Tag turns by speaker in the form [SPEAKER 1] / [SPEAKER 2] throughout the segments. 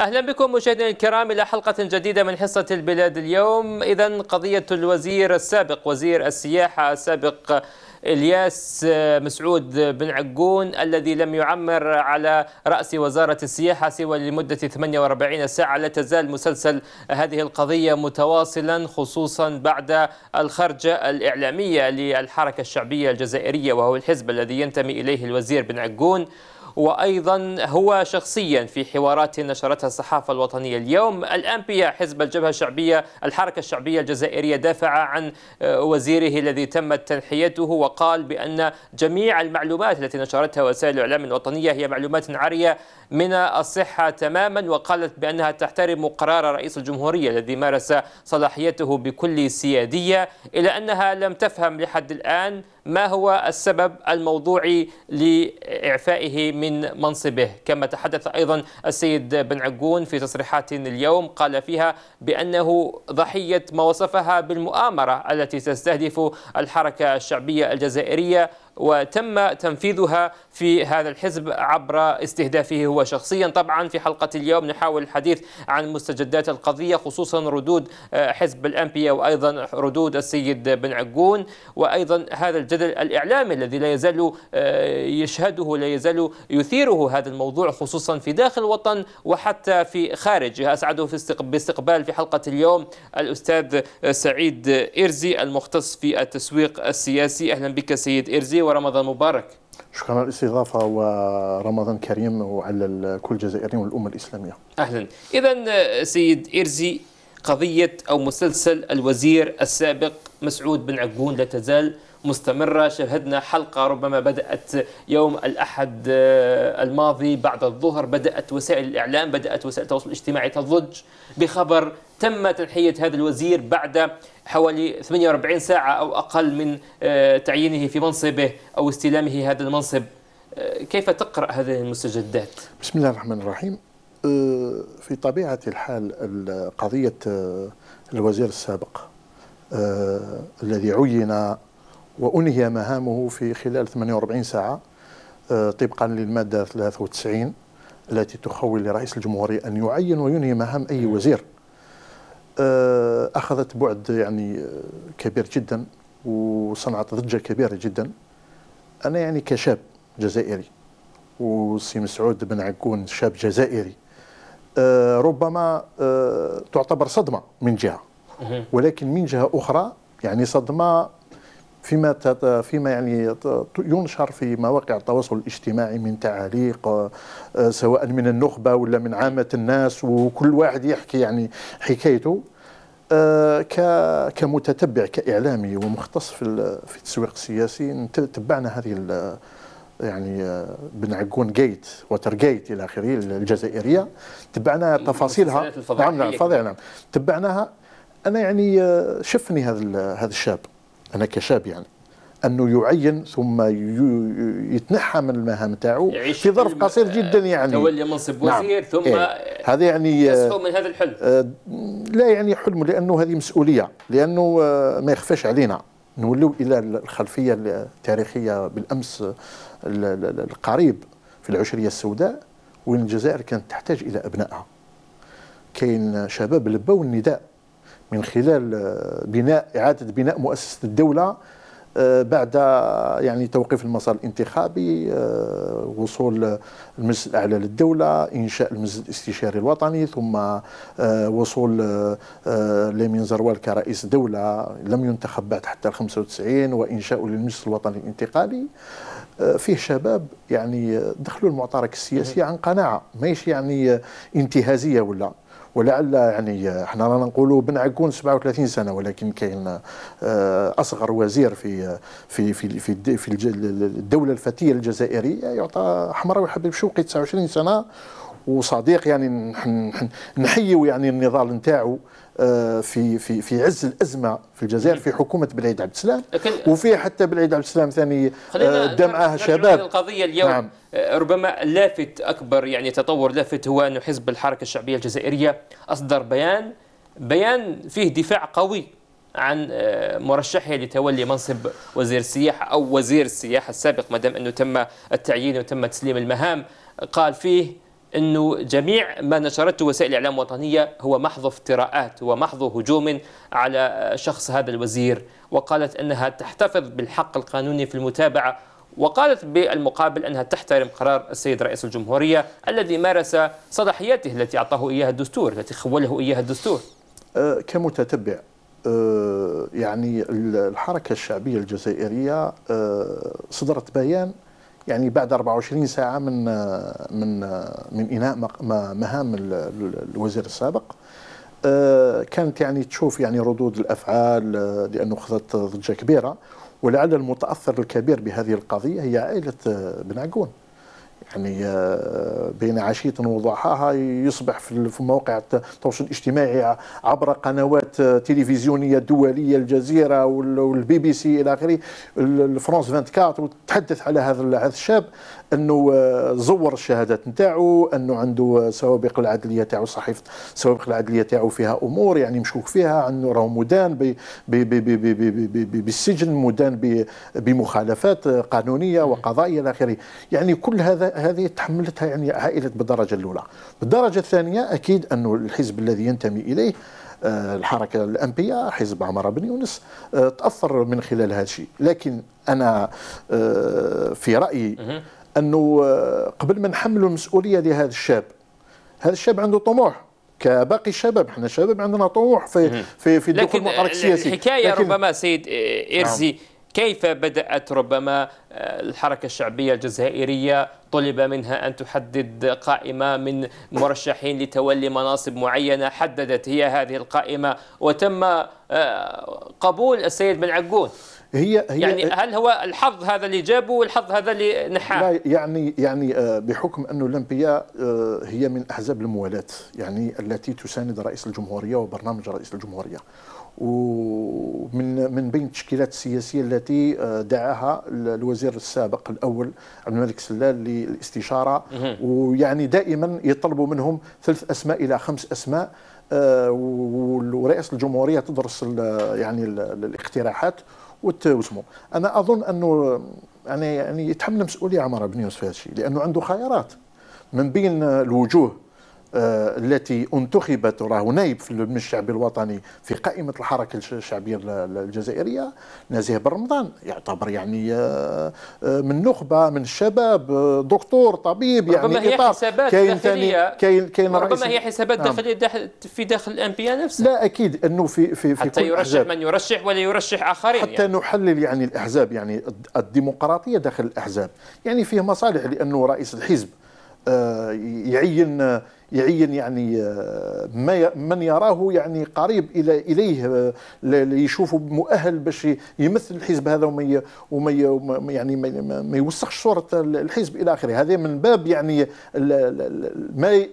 [SPEAKER 1] اهلا بكم مشاهدينا الكرام الى حلقه جديده من حصه البلاد اليوم اذا قضيه الوزير السابق وزير السياحه السابق الياس آه، مسعود بن عقون الذي لم يعمر على راس وزاره السياحه سوى لمده 48 ساعه لا تزال مسلسل هذه القضيه متواصلا خصوصا بعد الخرجه الاعلاميه للحركه الشعبيه الجزائريه وهو الحزب الذي ينتمي اليه الوزير بن عقون وأيضا هو شخصيا في حوارات نشرتها الصحافة الوطنية اليوم الأنبياء حزب الجبهة الشعبية الحركة الشعبية الجزائرية دافع عن آه، وزيره الذي تمت تنحيته وقال بأن جميع المعلومات التي نشرتها وسائل الإعلام الوطنية هي معلومات عارية من الصحة تماما وقالت بأنها تحترم قرار رئيس الجمهورية الذي مارس صلاحيته بكل سيادية إلى أنها لم تفهم لحد الآن ما هو السبب الموضوعي لإعفائه من منصبه كما تحدث أيضا السيد بن عقون في تصريحات اليوم قال فيها بأنه ضحية ما وصفها بالمؤامرة التي تستهدف الحركة الشعبية الجزائرية وتم تنفيذها في هذا الحزب عبر استهدافه هو شخصيا طبعا في حلقة اليوم نحاول الحديث عن مستجدات القضية خصوصا ردود آه، حزب الأنبياء إيه وأيضا ردود السيد بن عقون وأيضا هذا الجدل الإعلامي الذي لا يزال آه، يشهده لا يزال يثيره هذا الموضوع خصوصا في داخل الوطن وحتى في خارجه أسعده في باستقبال في حلقة اليوم الأستاذ آه، سعيد إرزي المختص في التسويق السياسي أهلا بك سيد إرزي ورمضان مبارك
[SPEAKER 2] شكرا على الاستضافه ورمضان كريم وعلى كل الجزائريين والامه الاسلاميه.
[SPEAKER 1] اهلا، اذا سيد ارزي قضيه او مسلسل الوزير السابق مسعود بن عقون لا تزال مستمرة شهدنا حلقة ربما بدأت يوم الأحد آه، الماضي بعد الظهر بدأت وسائل الإعلام بدأت وسائل التواصل الاجتماعي تضج بخبر تم تنحية هذا الوزير بعد حوالي 48 ساعة أو أقل من آه، تعيينه في منصبه أو استلامه هذا المنصب آه، كيف تقرأ هذه المستجدات؟
[SPEAKER 2] بسم الله الرحمن الرحيم في طبيعة الحال قضية الوزير السابق الذي عين وأنهي مهامه في خلال 48 ساعة آه، طبقا للمادة 93 التي تخول لرئيس الجمهورية أن يعين وينهي مهام أي وزير آه، أخذت بعد يعني آه، كبير جدا وصنعت ضجة كبيرة جدا أنا يعني كشاب جزائري وسي مسعود بن عكون شاب جزائري ربما تعتبر صدمة من جهة ولكن من جهة أخرى يعني صدمة فيما فيما يعني ينشر في مواقع التواصل الاجتماعي من تعاليق آه، آه، سواء من النخبه ولا من عامه الناس وكل واحد يحكي يعني حكايته آه، كمتتبع كاعلامي ومختص في في التسويق السياسي تبعنا هذه يعني بن عقون جيت وتر جيت الى اخره الجزائريه تبعنا تفاصيلها نعم نعم،, نعم تبعناها انا يعني شفني هذا هذا الشاب انا كشاب يعني انه يعين ثم يتنحى من المهام تاعو في ظرف قصير جدا آه، يعني تولي منصب نعم. وزير نعم. ثم إيه. هذا يعني يصحو من هذا الحلم آه لا يعني حلم لانه هذه مسؤوليه لانه آه ما يخفاش علينا نولوا الى الخلفيه التاريخيه بالامس آه، القريب في العشريه السوداء وين الجزائر كانت تحتاج الى ابنائها كاين شباب لبوا النداء من خلال آه، بناء إعادة بناء مؤسسة الدولة آه، بعد يعني توقيف المسار الانتخابي آه، وصول المجلس الاعلى للدوله انشاء المجلس الاستشاري الوطني ثم وصول لمين زروال كرئيس دوله لم ينتخب بعد حتى 95 وانشاء للمجلس الوطني الانتقالي فيه شباب يعني دخلوا المعترك السياسي عن قناعه ماشي يعني انتهازيه ولا ولعل يعني احنا رانا نقولوا بن عكون 37 سنه ولكن كاين آه، اصغر وزير في في في في, في الدوله الفتيه الجزائريه يعطى احمر وحبيب شوقي 29 سنه وصديق يعني نحيوا يعني النضال نتاعو آه، في في في عز الازمه في الجزائر في حكومه بلعيد عبد السلام وفي حتى بلعيد عبد السلام ثاني آه، دمعه شباب
[SPEAKER 1] القضيه اليوم نعم آه، ربما لافت اكبر يعني تطور لافت هو انه حزب الحركه الشعبيه الجزائريه اصدر بيان بيان فيه دفاع قوي عن آه، مرشحه لتولي منصب وزير السياحه او وزير السياحه السابق ما دام انه تم التعيين وتم تسليم المهام قال فيه انه جميع ما نشرته وسائل الاعلام الوطنيه هو محض افتراءات ومحض هجوم على شخص هذا الوزير وقالت انها تحتفظ بالحق القانوني في المتابعه وقالت بالمقابل أنها تحترم قرار السيد رئيس الجمهورية الذي مارس صلاحياته التي أعطاه إياها الدستور التي خوله إياها الدستور
[SPEAKER 2] أه، كمتتبع أه، يعني الحركة الشعبية الجزائرية أه، صدرت بيان يعني بعد 24 ساعة من من من إنهاء مهام الوزير السابق آه، كانت يعني تشوف يعني ردود الافعال آه، لانه اخذت ضجه كبيره ولعل المتاثر الكبير بهذه القضيه هي عائله آه، بن عقون يعني آه، بين عشية وضحاها يصبح في مواقع التواصل الاجتماعي عبر قنوات آه، تلفزيونية دولية الجزيرة والبي بي سي إلى آخره الفرنس 24 وتحدث على هذا هذا الشاب انه آه، زور الشهادات نتاعو انه عنده سوابق العدليه تاعو صحيفه السوابق العدليه تاعو فيها امور يعني مشكوك فيها انه راهو مدان بالسجن مدان بمخالفات قانونيه وقضائيه الى اخره يعني كل هذا هذه تحملتها يعني عائلة بالدرجة الأولى بالدرجة الثانية أكيد أن الحزب الذي ينتمي إليه آه، الحركة الأنبياء حزب عمر بن يونس آه، تأثر من خلال هذا الشيء لكن أنا آه، في رأيي أنه قبل ما نحملوا المسؤولية لهذا الشاب هذا الشاب عنده طموح كباقي الشباب احنا الشباب عندنا طموح في في في الدخول المعركه السياسي الحكايه لكن
[SPEAKER 1] ربما سيد ارزي نعم. كيف بدأت ربما آه، الحركة الشعبية الجزائرية طلب منها أن تحدد قائمة من مرشحين لتولي مناصب معينة حددت هي هذه القائمة وتم آه، قبول السيد بن عقون
[SPEAKER 2] هي, هي يعني هل
[SPEAKER 1] هو الحظ هذا اللي جابه والحظ هذا اللي
[SPEAKER 2] نحاه لا يعني يعني آه، بحكم انه الانبياء هي من احزاب الموالاه يعني التي تساند رئيس الجمهوريه وبرنامج رئيس الجمهوريه ومن من بين التشكيلات السياسيه التي آه، دعاها الوزير السابق الاول عبد الملك سلال للاستشاره ويعني دائما يطلبوا منهم ثلاث اسماء الى خمس اسماء آه، ورئاسه الجمهوريه تدرس يعني الاقتراحات وتوسمو انا اظن انه يعني يعني يتحمل مسؤوليه عمر بن يوسف هذا الشيء لانه عنده خيارات من بين الوجوه آه، التي انتخبت راه نايب من الشعب الوطني في قائمه الحركه الشعبيه الجزائريه نزيه برمضان يعتبر يعني آه، آه، من نخبه من الشباب دكتور طبيب يعني ربما هي حسابات كاين داخليه كاين كاين ربما هي حسابات نعم. داخليه
[SPEAKER 1] داخل في داخل الانبياء نفسها لا
[SPEAKER 2] اكيد انه في في في حتى كل يرشح أحزاب.
[SPEAKER 1] من يرشح ولا يرشح اخرين حتى يعني.
[SPEAKER 2] نحلل يعني الاحزاب يعني الديمقراطيه داخل الاحزاب يعني فيه مصالح لانه رئيس الحزب آه، يعين يعين يعني آه، ما من يراه يعني قريب الى اليه آه، يشوفه مؤهل باش يمثل الحزب هذا وما وما يعني ما يوسخش صوره الحزب الى اخره هذا من باب يعني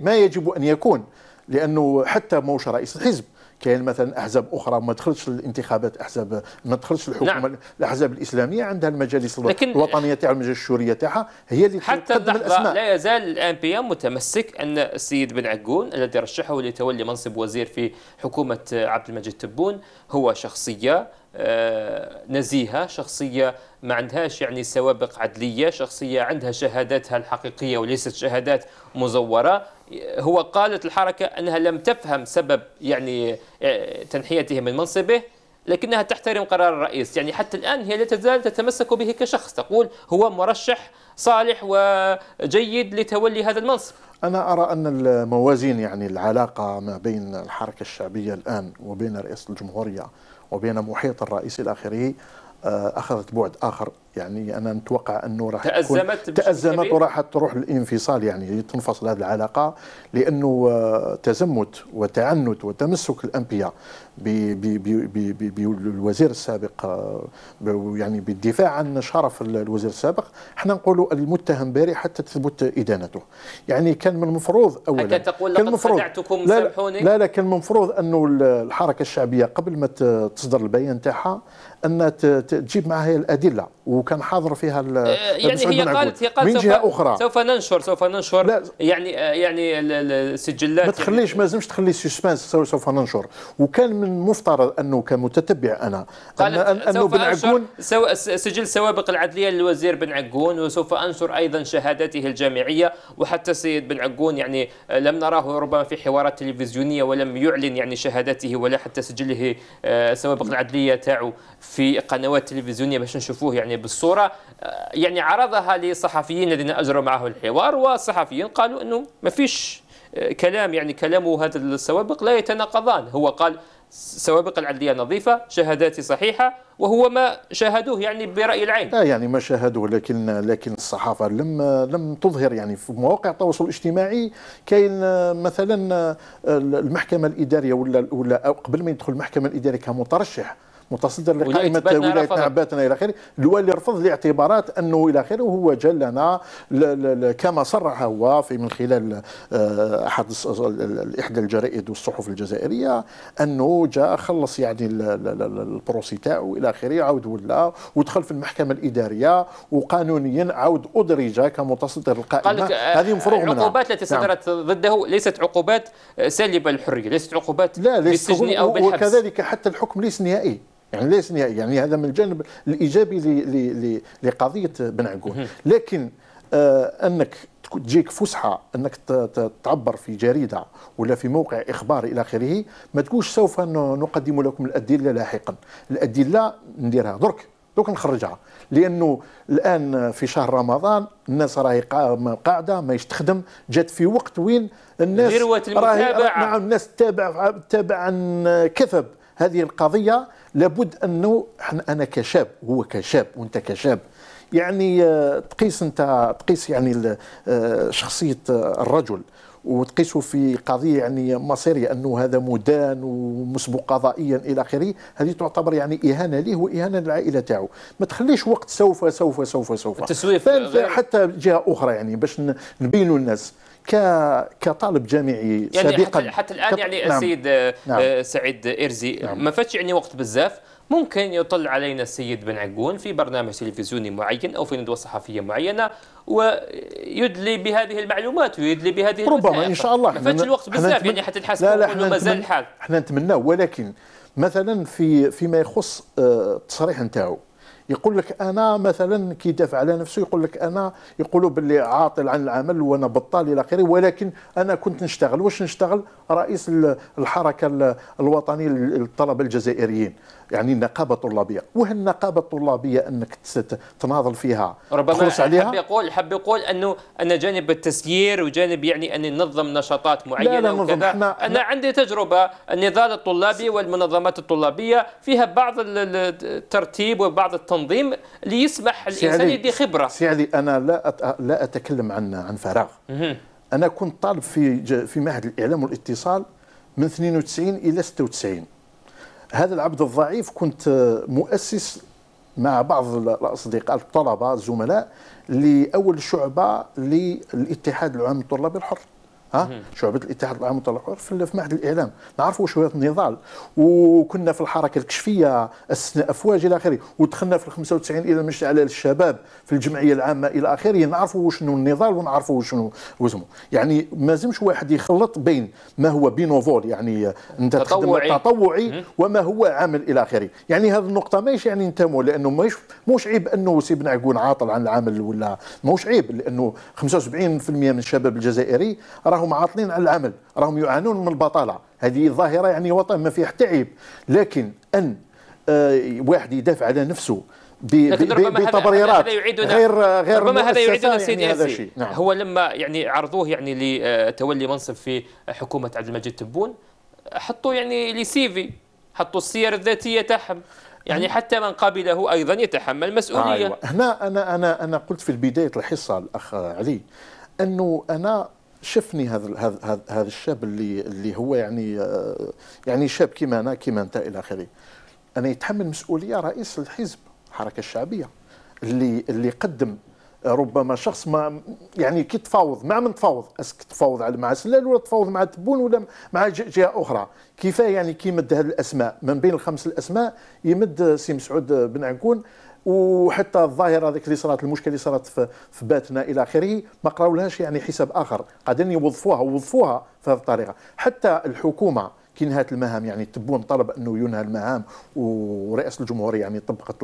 [SPEAKER 2] ما يجب ان يكون لانه حتى موش رئيس الحزب كاين مثلا احزاب اخرى ما دخلتش الانتخابات احزاب ما دخلتش الحكومه نعم. الاحزاب الاسلاميه عندها المجالس الوطنيه تاعها المجلس الشوريه تاعها هي اللي حتى اللحظه
[SPEAKER 1] لا يزال الان بي ام متمسك ان السيد بن عقون الذي رشحه لتولي منصب وزير في حكومه عبد المجيد تبون هو شخصيه آه، نزيهة شخصية ما عندهاش يعني سوابق عدلية شخصية عندها شهاداتها الحقيقية وليست شهادات مزورة هو قالت الحركة أنها لم تفهم سبب يعني آه، تنحيته من منصبه لكنها تحترم قرار الرئيس يعني حتى الآن هي لا تزال تتمسك به كشخص تقول هو مرشح صالح وجيد لتولي هذا المنصب
[SPEAKER 2] أنا أرى أن الموازين يعني العلاقة ما بين الحركة الشعبية الآن وبين رئيس الجمهورية وبين محيط الرئيس إلى آخره آه، اخذت بعد اخر يعني انا نتوقع انه راح تازمت تازمت وراح تروح للانفصال يعني تنفصل هذه العلاقه لانه آه، تزمت وتعنت وتمسك الانبياء بالوزير السابق آه، يعني بالدفاع عن شرف الوزير السابق احنا نقولوا المتهم باري حتى تثبت ادانته يعني كان من المفروض اولا حتى تقول لقد المفروض لا لا, لا لا كان المفروض انه الحركه الشعبيه قبل ما تصدر البيان تاعها ان تجيب معها هي الادله وكان حاضر فيها آه، يعني هي قالت هي قالت من جهه اخرى سوف
[SPEAKER 1] ننشر سوف ننشر لا يعني آه، يعني السجلات ما يعني تخليش
[SPEAKER 2] يعني ما لازمش تخلي السسبانس سوف ننشر وكان من المفترض انه كمتتبع انا قالت أن أنه سوف بن
[SPEAKER 1] سو سجل سوابق العدليه للوزير بن عقون وسوف انشر ايضا شهاداته الجامعيه وحتى السيد بن عقون يعني آه، لم نراه ربما في حوارات تلفزيونيه ولم يعلن يعني شهادته ولا حتى سجله سوابق العدليه تاعو في قنوات تلفزيونية باش نشوفوه يعني بالصورة آه، يعني عرضها لصحفيين الذين أجروا معه الحوار والصحفيين قالوا أنه ما فيش آه، كلام يعني كلامه هذا السوابق لا يتناقضان هو قال سوابق العدليه نظيفه شهاداتي صحيحه وهو ما شاهدوه يعني براي العين
[SPEAKER 2] لا يعني ما شاهدوه لكن لكن الصحافه لم لم تظهر يعني في مواقع التواصل الاجتماعي كاين آه، مثلا المحكمه الاداريه ولا ولا قبل ما يدخل المحكمه الاداريه كمترشح متصدر لقائمه ولايه نعباتنا الى اخره الوالي رفض لاعتبارات انه الى اخره وهو جاء لنا كما صرح هو في من خلال آه، احد احدى الجرائد والصحف الجزائريه انه جاء خلص يعني البروسي تاعو الى اخره عاود ولا ودخل في المحكمه الاداريه وقانونيا عاود ادرج كمتصدر القائمه آه، هذه مفروغ منها العقوبات التي نعم.
[SPEAKER 1] صدرت نعم. ضده ليست عقوبات آه، سالبه للحريه ليست عقوبات لا ليست بالسجن او بالحبس وكذلك
[SPEAKER 2] حتى الحكم ليس نهائي يعني ليس نهائيا يعني هذا من الجانب الايجابي لقضيه بن عقول لكن آه انك تجيك فسحه انك تعبر في جريده ولا في موقع اخباري الى اخره ما تقولش سوف نقدم لكم الادله لاحقا الادله نديرها درك دوك نخرجها لانه الان في شهر رمضان الناس راهي قاعده ما تخدم جات في وقت وين الناس غير المتابعه نعم الناس تتابع عن كثب هذه القضيه لابد انه انا كشاب هو كشاب وانت كشاب يعني آه، تقيس انت تقيس يعني آه، شخصيه آه، الرجل وتقيسه في قضيه يعني مصيريه انه هذا مدان ومسبوق قضائيا الى اخره هذه تعتبر يعني اهانه ليه واهانه للعائله تاعو ما تخليش وقت سوف سوف سوف سوف التسويف حتى جهه اخرى يعني باش نبينوا الناس كطالب جامعي يعني سابقا حتى, حتى الان يعني نعم. السيد
[SPEAKER 1] آه، نعم. آه، سعيد ارزي نعم. ما فاتش يعني وقت بزاف ممكن يطل علينا السيد بن عقون في برنامج تلفزيوني معين او في ندوه صحفيه معينه ويدلي بهذه المعلومات ويدلي بهذه ربما ان شاء الله ما فاتش الوقت بزاف يعني حتى الحاسب لا لا مازال الحال
[SPEAKER 2] احنا نتمناه ولكن مثلا في فيما يخص التصريح آه، نتاعو يقول لك انا مثلا كيدافع على نفسه يقول لك انا يقولوا باللي عاطل عن العمل وانا بطال الى اخره ولكن انا كنت نشتغل واش نشتغل رئيس الحركه الوطنيه للطلبه الجزائريين يعني النقابه الطلابيه وهل النقابه الطلابيه انك تناضل فيها ربما عليها حب
[SPEAKER 1] يقول حب يقول انه ان جانب التسيير وجانب يعني ان ننظم نشاطات معينه لا لا وكذا أنا, انا عندي تجربه النضال الطلابي والمنظمات الطلابيه فيها بعض الترتيب وبعض التنظيم تنظيم ليسمح الانسان يدي خبره
[SPEAKER 2] سي علي انا لا أت... لا اتكلم عن عن فراغ انا كنت طالب في في معهد الاعلام والاتصال من 92 الى 96 هذا العبد الضعيف كنت مؤسس مع بعض الاصدقاء الطلبه الزملاء لاول شعبه للاتحاد العام الطلابي الحر ها شعبه الاتحاد العام للطلبه في معهد الاعلام نعرفوا شويه النضال وكنا في الحركه الكشفيه اسسنا افواج الى اخره ودخلنا في ال 95 الى المجلس على الشباب في الجمعيه العامه الى اخره نعرفوا شنو النضال ونعرفوا شنو وزمو يعني ما لازمش واحد يخلط بين ما هو بينوفول يعني انت تطوعي تطوعي وما هو عمل الى اخره يعني هذه النقطه ماهيش يعني انتموا لانه ماهيش موش عيب انه سي بن عقول عاطل عن العمل ولا موش عيب لانه 75% من الشباب الجزائري راهم راهم عاطلين على العمل راهم يعانون من البطاله هذه ظاهره يعني وطن ما فيه حتى عيب لكن ان آه، واحد يدافع على نفسه بتبريرات غير غير ربما هذا يعيدنا سيدي يعني هذا شيء نعم.
[SPEAKER 1] هو لما يعني عرضوه يعني لتولي آه، منصب في حكومه عبد المجيد تبون حطوا يعني لي سيفي حطوا السير الذاتيه تاعهم يعني حتى من قبله ايضا يتحمل مسؤوليه آه أيوة.
[SPEAKER 2] هنا انا انا انا قلت في بدايه الحصه الاخ علي انه انا شفني هذا هذا هذا الشاب اللي اللي هو يعني آه، يعني شاب كيما انا كيما انت الى اخره انا يتحمل مسؤوليه رئيس الحزب الحركه الشعبيه اللي اللي قدم آه، ربما شخص ما يعني كي تفاوض مع من تفاوض اسك تفاوض على مع سلال ولا تفاوض مع تبون ولا مع جهه اخرى كيف يعني كيمد هذه الاسماء من بين الخمس الاسماء يمد سي مسعود آه، بن عنكون وحتى الظاهره هذيك اللي صارت المشكله اللي صارت في, باتنا الى اخره ما قراولهاش يعني حساب اخر قادرين يوظفوها ووظفوها في هذه الطريقه حتى الحكومه كي نهات المهام يعني تبون طلب انه ينهى المهام ورئاسه الجمهوريه يعني طبقت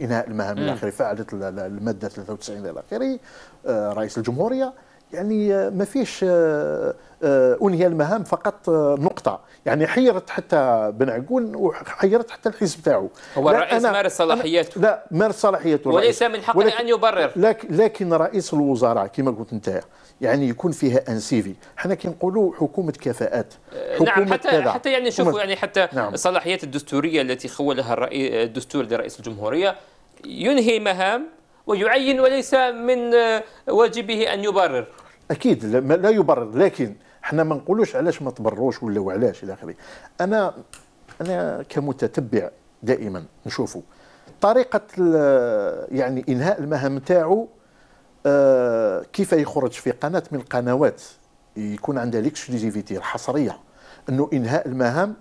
[SPEAKER 2] انهاء المهام الى اخره فعلت الماده 93 الى اخره آه، رئيس الجمهوريه يعني ما فيش آه، آه، انهي المهام فقط نقطه آه، يعني حيرت حتى بن عقول وحيرت حتى الحزب
[SPEAKER 1] تاعه هو الرئيس مارس صلاحياته لا مارس صلاحياته وليس من حقه ولكن... ان يبرر
[SPEAKER 2] لكن, لكن رئيس الوزراء كما قلت انت يعني يكون فيها ان سي في حنا كنقولوا حكومه كفاءات نعم، حكومة نعم حتى كذا. حتى يعني شوفوا
[SPEAKER 1] يعني حتى نعم. الصلاحيات الدستوريه التي خولها الرئيس الدستور لرئيس الجمهوريه ينهي مهام ويعين وليس من واجبه ان يبرر
[SPEAKER 2] اكيد لا يبرر لكن حنا ما نقولوش علاش ما تبروش ولا وعلاش الى اخره انا انا كمتتبع دائما نشوفه طريقه يعني انهاء المهام تاعو آه، كيف يخرج في قناه من القنوات يكون عندها ليكسكلوزيفيتي الحصريه انه انهاء المهام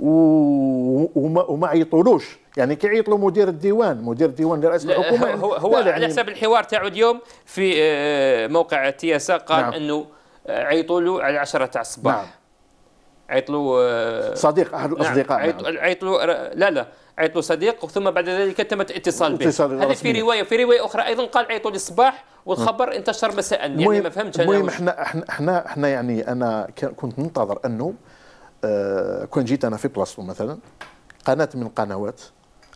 [SPEAKER 2] وما, وما عيطولوش يعني كي له مدير الديوان مدير الديوان لرئيس الحكومه هو, هو يعني على يعني
[SPEAKER 1] حسب الحوار تاعو اليوم في آه، موقع تياسا قال نعم. انه عيطوا له على 10 تاع الصباح نعم. عيطوا له آه، صديق
[SPEAKER 2] احد نعم. الاصدقاء نعم. عيط,
[SPEAKER 1] عيط له لا لا عيط له صديق ثم بعد ذلك تم الاتصال به هذا في روايه في روايه اخرى ايضا قال عيطوا للصباح الصباح والخبر نعم. انتشر مساء يعني ما فهمتش انا المهم احنا
[SPEAKER 2] احنا احنا يعني انا كنت ننتظر انه آه، كون جيت انا في بلاصتو مثلا قناه من قنوات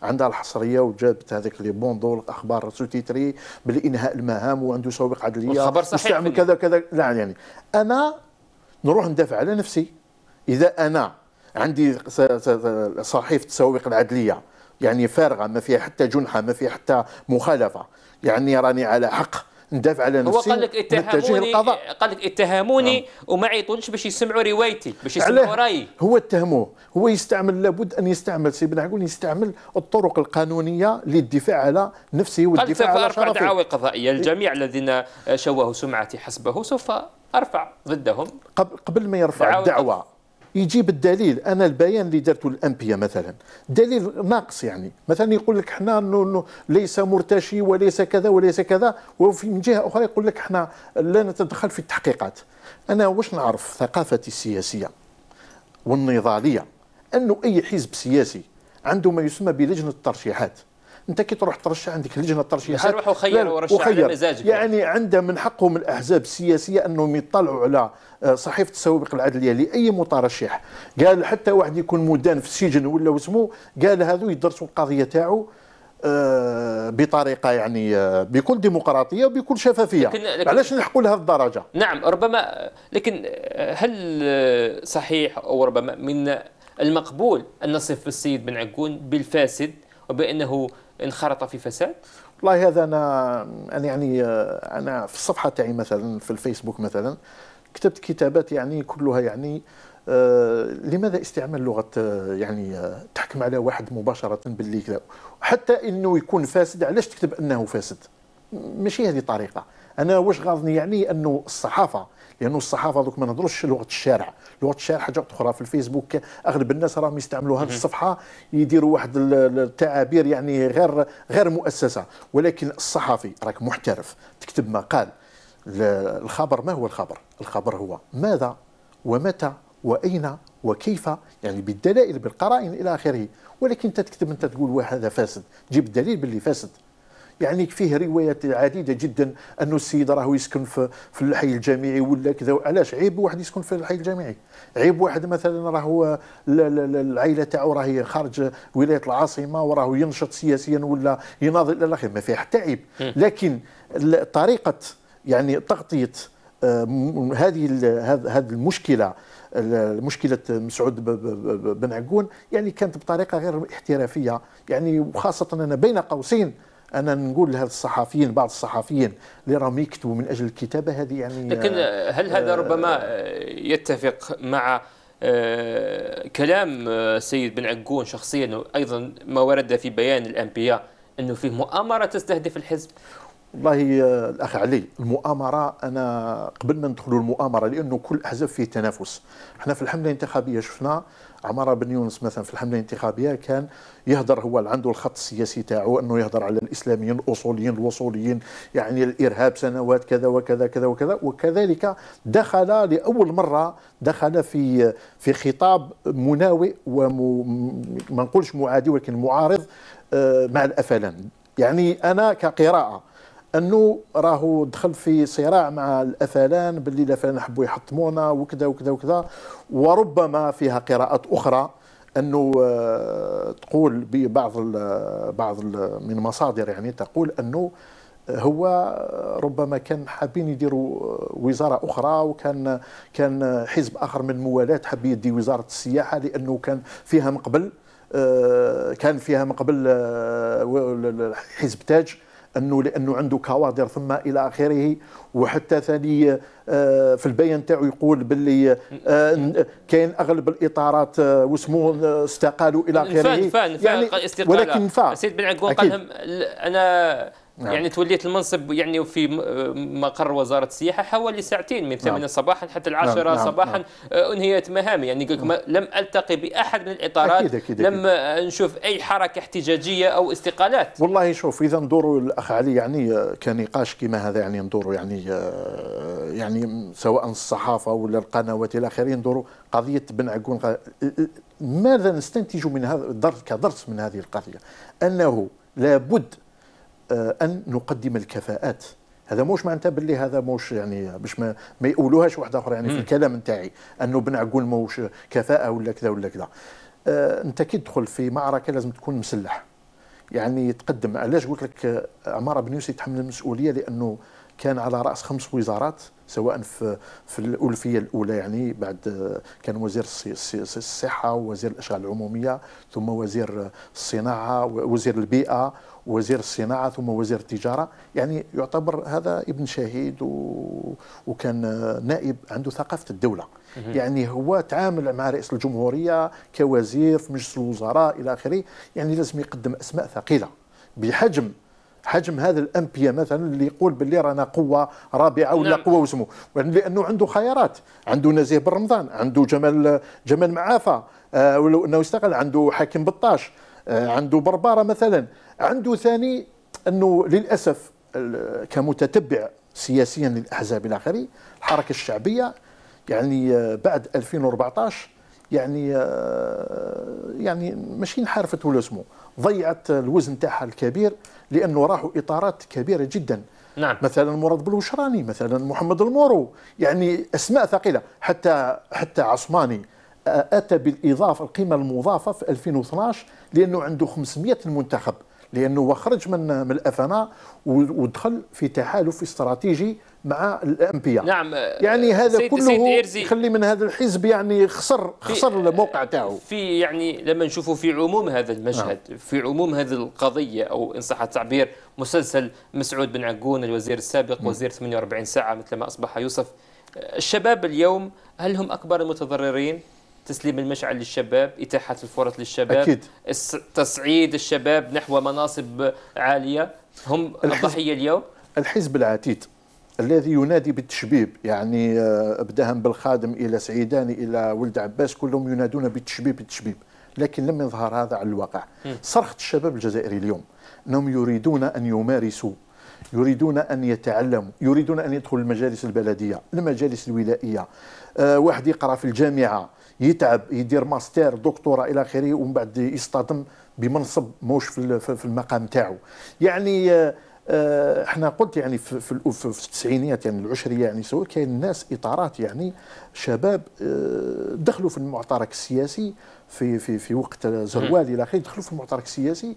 [SPEAKER 2] عندها الحصريه وجابت هذاك لي الاخبار سو تيتري بالانهاء المهام وعنده سوابق عدليه الخبر صحيح كذا كذا لا يعني انا نروح ندافع على نفسي اذا انا عندي صحيفه السوابق العدليه يعني فارغه ما فيها حتى جنحه ما فيها حتى مخالفه يعني راني على حق ندافع على نفسي هو قال لك اتهموني
[SPEAKER 1] قال لك اتهموني آه. نعم. وما يعيطونش باش يسمعوا روايتي باش يسمعوا رايي
[SPEAKER 2] هو اتهموه هو يستعمل لابد ان يستعمل سي بن عقول يستعمل الطرق القانونيه للدفاع على نفسه والدفاع على شرفه ارفع دعاوى
[SPEAKER 1] قضائيه الجميع إيه. الذين شوهوا سمعتي حسبه سوف ارفع ضدهم
[SPEAKER 2] قبل ما يرفع الدعوه يجيب الدليل انا البيان اللي درته الانبياء مثلا دليل ناقص يعني مثلا يقول لك احنا انه ليس مرتشي وليس كذا وليس كذا وفي من جهه اخرى يقول لك احنا لا نتدخل في التحقيقات انا واش نعرف ثقافتي السياسيه والنضاليه انه اي حزب سياسي عنده ما يسمى بلجنه الترشيحات انت كي تروح ترشح عندك لجنه ترشيحات يروح وخير ورشح وخير. مزاجك يعني, يعني عنده من حقهم الاحزاب السياسيه انهم يطلعوا على آه، صحيفه السوابق العدليه لاي مترشح قال حتى واحد يكون مدان في السجن ولا وسمو قال هذو يدرسوا القضيه تاعو آه، بطريقه يعني آه، بكل ديمقراطيه وبكل شفافيه لكن لكن علاش نحقوا لهذه الدرجه
[SPEAKER 1] نعم ربما لكن هل صحيح او ربما من المقبول ان نصف السيد بن عكون بالفاسد وبأنه انخرط في فساد؟
[SPEAKER 2] والله هذا أنا أنا يعني آه، أنا في الصفحة تاعي مثلا في الفيسبوك مثلا كتبت كتابات يعني كلها يعني آه، لماذا استعمال لغه آه، يعني تحكم على واحد مباشره باللي كذا حتى انه يكون فاسد علاش تكتب انه فاسد ماشي هذه طريقه انا واش غاضني يعني انه الصحافه لانه الصحافه دوك ما نهضروش لغه الشارع لغه الشارع حاجه اخرى في الفيسبوك اغلب الناس راهم يستعملوها الصفحه يديروا واحد التعابير يعني غير غير مؤسسه ولكن الصحفي راك محترف تكتب مقال الخبر ما هو الخبر الخبر هو ماذا ومتى واين وكيف يعني بالدلائل بالقرائن الى اخره ولكن انت تكتب انت تقول واحد هذا فاسد جيب الدليل باللي فاسد يعني فيه روايات عديده جدا أن السيد راهو يسكن في, في الحي الجامعي ولا كذا علاش عيب واحد يسكن في الحي الجامعي عيب واحد مثلا راهو العائله تاعو راهي خارج ولايه العاصمه وراهو ينشط سياسيا ولا يناضل الى اخره ما فيها حتى عيب لكن طريقه يعني تغطيه آه، هذه هذه المشكله مشكله مسعود بن عقون يعني كانت بطريقه غير احترافيه يعني وخاصه انا بين قوسين انا نقول لهذا الصحفيين بعض الصحفيين اللي راهم يكتبوا من اجل الكتابه هذه يعني لكن آه، هل هذا آه ربما
[SPEAKER 1] آه، يتفق مع آه كلام السيد آه، بن عقون شخصيا وايضا ما ورد في بيان الانبياء انه في مؤامره تستهدف الحزب
[SPEAKER 2] والله آه، الاخ علي المؤامره انا قبل ما ندخلوا المؤامره لانه كل احزاب فيه تنافس احنا في الحمله الانتخابيه شفنا عماره بن يونس مثلا في الحمله الانتخابيه كان يهدر هو اللي عنده الخط السياسي تاعو انه يهدر على الاسلاميين الاصوليين الوصوليين يعني الارهاب سنوات كذا وكذا كذا وكذا وكذلك دخل لاول مره دخل في في خطاب مناوئ وما نقولش معادي ولكن معارض آه، مع الافلان يعني انا كقراءه انه راهو دخل في صراع مع الافلان باللي الافلان حبوا يحطمونا وكذا وكذا وكذا وربما فيها قراءات اخرى انه آه، تقول ببعض آه، بعض من مصادر يعني تقول انه آه، هو ربما كان حابين يديروا وزاره اخرى وكان كان حزب اخر من الموالات حب يدي وزاره السياحه لانه كان فيها من قبل كان فيها من قبل حزب تاج انه لانه عنده كوادر ثم الى اخره وحتى ثاني آه، في البيان تاعو يقول باللي آه، كاين اغلب الاطارات آه، واسمه استقالوا الى اخره فان فان يعني فان استقال ولكن فان
[SPEAKER 1] سيد بن عقوب قالهم انا نعم. يعني توليت المنصب يعني في مقر وزاره السياحه حوالي ساعتين من 8 نعم. صباحا حتى العاشرة نعم. نعم، صباحا نعم. آه، انهيت مهامي يعني نعم. لم التقي باحد من الاطارات أكيد أكيد أكيد. لم نشوف اي حركه احتجاجيه او استقالات
[SPEAKER 2] والله شوف اذا ندوروا الاخ علي يعني آه، كنقاش كما هذا يعني ندوروا يعني آه، يعني سواء الصحافه ولا القنوات الى اخره ندوروا قضيه بن عقون ماذا نستنتج من هذا كدرس من هذه القضيه انه لابد آه، ان نقدم الكفاءات هذا مش معناتها باللي هذا مش يعني باش ما, ما يقولوهاش واحد اخر يعني في الكلام نتاعي انه بن عقول موش كفاءه ولا كذا ولا كذا آه، انت كي تدخل في معركه لازم تكون مسلح يعني تقدم علاش قلت لك آه، عمار بن يوسف يتحمل المسؤوليه لانه كان على راس خمس وزارات سواء في في الالفيه الاولى يعني بعد كان وزير الصحه ووزير الاشغال العموميه ثم وزير الصناعه وزير البيئه وزير الصناعه ثم وزير التجاره يعني يعتبر هذا ابن شهيد وكان نائب عنده ثقافه الدوله يعني هو تعامل مع رئيس الجمهوريه كوزير في مجلس الوزراء الى اخره يعني لازم يقدم اسماء ثقيله بحجم حجم هذا الانبيا مثلا اللي يقول باللي رانا قوه رابعه ولا نعم. قوه وسمو لانه عنده خيارات عنده نزيه بن رمضان عنده جمال جمال معافى آه ولو انه استقل عنده حاكم بطاش آه عنده برباره مثلا عنده ثاني انه للاسف كمتتبع سياسيا للاحزاب الى اخره الحركه الشعبيه يعني آه، بعد 2014 يعني آه، يعني ماشي انحرفت ولا اسمه ضيعت الوزن تاعها الكبير لانه راحوا اطارات كبيره جدا نعم. مثلا مراد بلوشراني مثلا محمد المورو يعني اسماء ثقيله حتى حتى عثماني اتى بالاضافه القيمه المضافه في 2012 لانه عنده 500 منتخب لانه هو خرج من من الافانه ودخل في تحالف استراتيجي مع الانبياء نعم
[SPEAKER 1] يعني هذا سيد كله
[SPEAKER 2] سيد يخلي من هذا الحزب يعني خسر خسر الموقع تاعو
[SPEAKER 1] في يعني لما نشوفه في عموم هذا المشهد نعم. في عموم هذه القضيه او ان صح التعبير مسلسل مسعود بن عقون الوزير السابق م. نعم. وزير 48 ساعه مثل ما اصبح يوصف الشباب اليوم هل هم اكبر المتضررين تسليم المشعل للشباب إتاحة الفرص للشباب أكيد. تصعيد الشباب نحو مناصب عالية هم الضحية اليوم
[SPEAKER 2] الحزب العتيد الذي ينادي بالتشبيب يعني آه، أبدهم بالخادم الى سعيداني الى ولد عباس كلهم ينادون بالتشبيب بالتشبيب لكن لم يظهر هذا على الواقع صرخه الشباب الجزائري اليوم انهم يريدون ان يمارسوا يريدون ان يتعلموا يريدون ان يدخلوا المجالس البلديه المجالس الولائيه آه، واحد يقرا في الجامعه يتعب يدير ماستر دكتوراه الى اخره ومن بعد يصطدم بمنصب موش في المقام تاعو يعني آه، آه، احنا قلت يعني في, في التسعينيات يعني العشريه يعني سواء كاين ناس اطارات يعني شباب آه، دخلوا في المعترك السياسي في في في وقت زروال الى اخره دخلوا في المعترك السياسي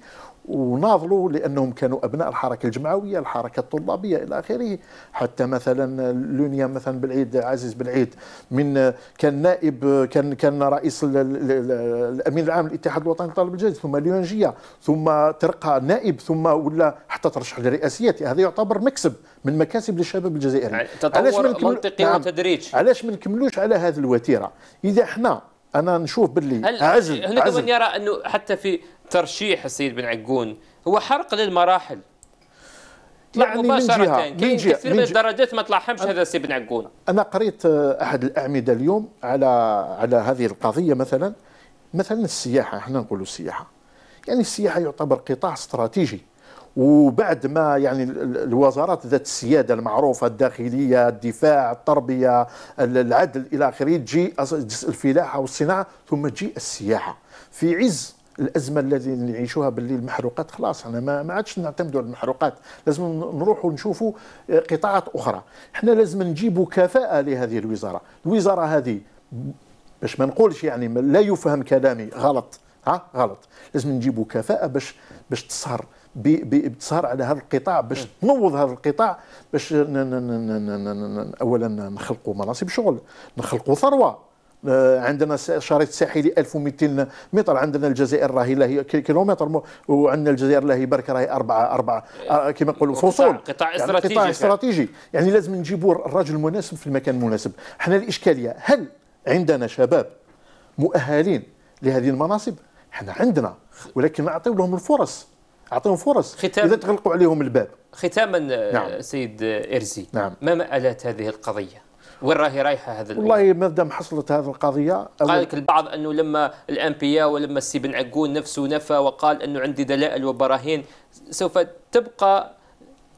[SPEAKER 2] وناضلوا لانهم كانوا ابناء الحركه الجمعويه، الحركه الطلابيه الى اخره، حتى مثلا لونيا مثلا بالعيد عزيز بالعيد من كان نائب كان كان رئيس الامين العام للاتحاد الوطني للطلاب الجديد ثم ليونجيه ثم ترقى نائب ثم ولا حتى ترشح للرئاسيات هذا يعتبر مكسب من مكاسب للشباب الجزائري. يعني تطور منكمل... منطقي نعم. وتدريج. علاش ما نكملوش على هذه الوتيره؟ اذا احنا انا نشوف باللي عزل هناك عزل. من
[SPEAKER 1] يرى انه حتى في ترشيح السيد بن عقون هو حرق للمراحل
[SPEAKER 2] طلع يعني مباشرة من جهة كاين كثير من
[SPEAKER 1] الدرجات ما تلاحمش هذا السيد بن عقون
[SPEAKER 2] انا قريت احد الاعمده اليوم على على هذه القضيه مثلا مثلا السياحه احنا نقولوا السياحه يعني السياحه يعتبر قطاع استراتيجي وبعد ما يعني الوزارات ذات السياده المعروفه الداخليه، الدفاع، التربيه، العدل الى اخره تجي الفلاحه والصناعه ثم تجي السياحه في عز الازمه التي نعيشوها باللي المحروقات خلاص انا ما, عادش نعتمدوا على المحروقات لازم نروحوا نشوفوا آه، قطاعات اخرى احنا لازم نجيبوا كفاءه لهذه الوزاره الوزاره هذه باش ما نقولش يعني لا يفهم كلامي غلط ها غلط لازم نجيبوا كفاءه باش باش تسهر بانتصار على هذا القطاع باش تنوض هذا القطاع باش اولا نخلقوا مناصب شغل نخلقوا ثروه آه، عندنا شريط ساحلي 1200 متر عندنا الجزائر راهي لا هي كيلومتر وعندنا الجزائر لا هي برك راهي أربعة أربعة آه، يعني كما نقولوا فصول قطاع يعني استراتيجي قطاع استراتيجي يعني لازم نجيبوا الرجل المناسب في المكان المناسب احنا الإشكالية هل عندنا شباب مؤهلين لهذه المناصب احنا عندنا ولكن نعطيو لهم الفرص اعطيهم فرص ختام اذا تغلقوا عليهم الباب
[SPEAKER 1] ختاما آه، نعم. سيد آه، ارزي نعم. ما مآلات هذه القضيه وين راهي رايحه هذا والله
[SPEAKER 2] ما دام حصلت هذه القضيه قال لك
[SPEAKER 1] البعض انه لما الانبياء ولما السي بن عقون نفسه نفى وقال انه عندي دلائل وبراهين سوف تبقى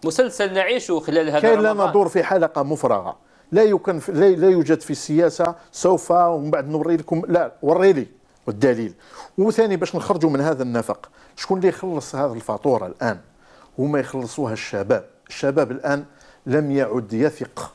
[SPEAKER 1] مسلسل نعيشه خلال هذا كان لنا دور
[SPEAKER 2] في حلقه مفرغه لا يمكن لا يوجد في السياسه سوف ومن بعد نوري لكم لا وري لي والدليل وثاني باش نخرجوا من هذا النفق شكون اللي يخلص هذه الفاتوره الان هما يخلصوها الشباب الشباب الان لم يعد يثق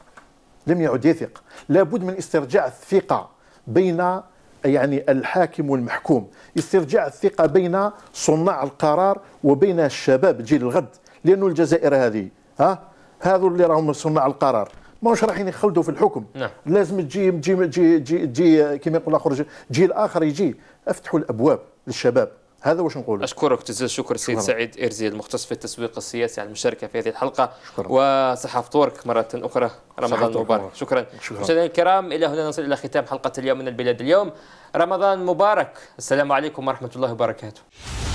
[SPEAKER 2] لم يعد يثق لابد من استرجاع الثقه بين يعني الحاكم والمحكوم استرجاع الثقه بين صناع القرار وبين الشباب جيل الغد لانه الجزائر هذه ها هذو اللي راهم صناع القرار ماهوش رايحين يخلدوا في الحكم نعم. لازم تجي تجي تجي تجي كما يقول الاخر جيل الاخر يجي افتحوا الابواب للشباب هذا واش نقول
[SPEAKER 1] اشكرك جزيل الشكر سيد سعيد ارزي المختص في التسويق السياسي على المشاركه في هذه الحلقه شكرا. وصحة تورك مره اخرى رمضان مبارك شكرا مشاهدينا الكرام الى هنا نصل الى ختام حلقه اليوم من البلاد اليوم رمضان مبارك السلام عليكم ورحمه الله وبركاته